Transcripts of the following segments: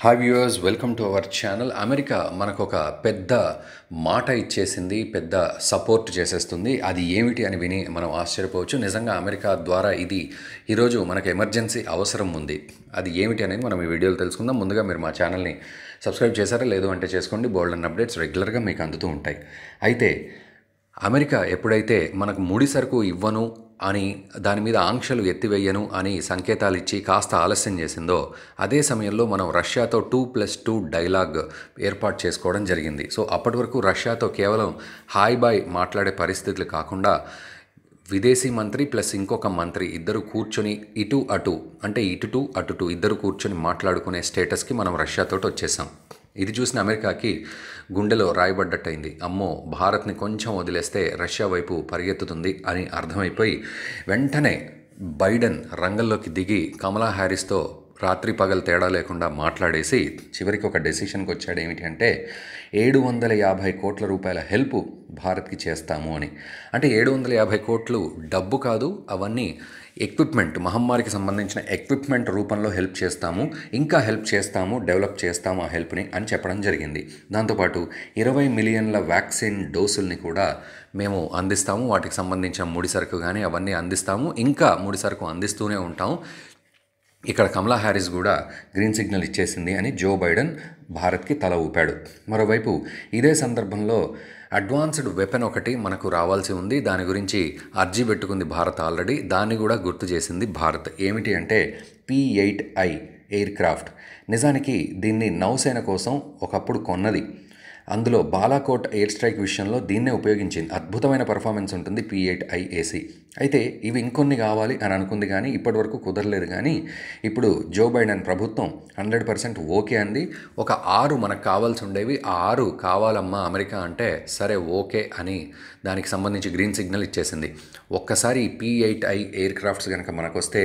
high viewers welcome to our channel America మనకు ఒక పెద్ద మాట ఇచ్చేసింది పెద్ద సపోర్ట్ చేసేస్తుంది అది ఏమిటి అని విని మనం ఆశ్చర్యపోవచ్చు నిజంగా అమెరికా ద్వారా ఇది ఈరోజు మనకు ఎమర్జెన్సీ అవసరం ఉంది అది ఏమిటి అనేది మనం ఈ వీడియోలో తెలుసుకుందాం ముందుగా మీరు మా ఛానల్ని సబ్స్క్రైబ్ చేశారా లేదు అంటే చేసుకోండి బోల్డ్ అండ్ అప్డేట్స్ రెగ్యులర్గా మీకు అందుతూ ఉంటాయి అయితే అమెరికా ఎప్పుడైతే మనకు ముడి సరుకు ఇవ్వను అని దాని మీద ఆంక్షలు ఎత్తివేయను అని సంకేతాలు ఇచ్చి కాస్త ఆలస్యం చేసిందో అదే సమయంలో మనం రష్యాతో టూ ప్లస్ టూ డైలాగ్ ఏర్పాటు చేసుకోవడం జరిగింది సో అప్పటి వరకు రష్యాతో కేవలం హాయ్ బాయ్ మాట్లాడే పరిస్థితులు కాకుండా విదేశీ మంత్రి ప్లస్ ఇంకొక మంత్రి ఇద్దరు కూర్చొని ఇటు అటు అంటే ఇటు టు అటు టు ఇద్దరు కూర్చొని మాట్లాడుకునే స్టేటస్కి మనం రష్యాతో వచ్చేసాం ఇది చూసిన అమెరికాకి గుండెలో రాయబడ్డట్టయింది అమ్మో భారత్ని కొంచెం వదిలేస్తే రష్యా వైపు పరిగెత్తుతుంది అని అర్థమైపోయి వెంటనే బైడెన్ రంగంలోకి దిగి కమలా హ్యారిస్తో రాత్రి పగలు తేడా లేకుండా మాట్లాడేసి చివరికి ఒక డెసిషన్కి వచ్చాడు ఏమిటి అంటే ఏడు వందల యాభై కోట్ల రూపాయల హెల్ప్ భారత్కి చేస్తాము అని అంటే ఏడు వందల యాభై కోట్లు డబ్బు కాదు అవన్నీ ఎక్విప్మెంట్ మహమ్మారికి సంబంధించిన ఎక్విప్మెంట్ రూపంలో హెల్ప్ చేస్తాము ఇంకా హెల్ప్ చేస్తాము డెవలప్ చేస్తాము ఆ హెల్ప్ని అని చెప్పడం జరిగింది దాంతోపాటు ఇరవై మిలియన్ల వ్యాక్సిన్ డోసుల్ని కూడా మేము అందిస్తాము వాటికి సంబంధించిన ముడి సరుకు కానీ అవన్నీ అందిస్తాము ఇంకా ముడి సరుకు అందిస్తూనే ఉంటాము ఇక్కడ కమలా హ్యారిస్ కూడా గ్రీన్ సిగ్నల్ ఇచ్చేసింది అని జో బైడెన్ భారత్కి తల ఊపాడు మరోవైపు ఇదే సందర్భంలో అడ్వాన్స్డ్ వెపన్ ఒకటి మనకు రావాల్సి ఉంది దాని గురించి అర్జీ పెట్టుకుంది భారత్ ఆల్రెడీ దాన్ని కూడా గుర్తు చేసింది భారత్ ఏమిటి అంటే P eight I aircraft నిజానికి దీన్ని నౌసేన కోసం ఒకప్పుడు కొన్నది అందులో బాలాకోట్ ఎయిర్ స్ట్రైక్ విషయంలో దీన్నే ఉపయోగించింది అద్భుతమైన పర్ఫార్మెన్స్ ఉంటుంది పి ఎయిట్ ఐఏసీ అయితే ఇవి ఇంకొన్ని కావాలి అని అనుకుంది కానీ ఇప్పటివరకు కుదరలేదు కానీ ఇప్పుడు జో బైడెన్ ప్రభుత్వం హండ్రెడ్ పర్సెంట్ ఓకే అంది ఒక ఆరు మనకు కావాల్సి ఉండేవి ఆ ఆరు కావాలమ్మా అమెరికా అంటే సరే ఓకే అని దానికి సంబంధించి గ్రీన్ సిగ్నల్ ఇచ్చేసింది ఒక్కసారి P eight I aircrafts కనుక మనకు వస్తే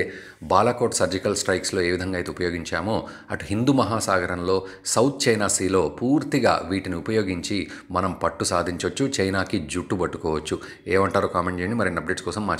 బాలాకోట్ సర్జికల్ స్ట్రైక్స్లో ఏ విధంగా అయితే ఉపయోగించామో అటు హిందూ మహాసాగరంలో సౌత్ చైనా సీలో పూర్తిగా వీటిని ఉపయోగించి మనం పట్టు సాధించవచ్చు చైనాకి జుట్టు పట్టుకోవచ్చు ఏమంటారో కామెంట్ చేయండి మరిన్ని అప్డేట్స్ కోసం మా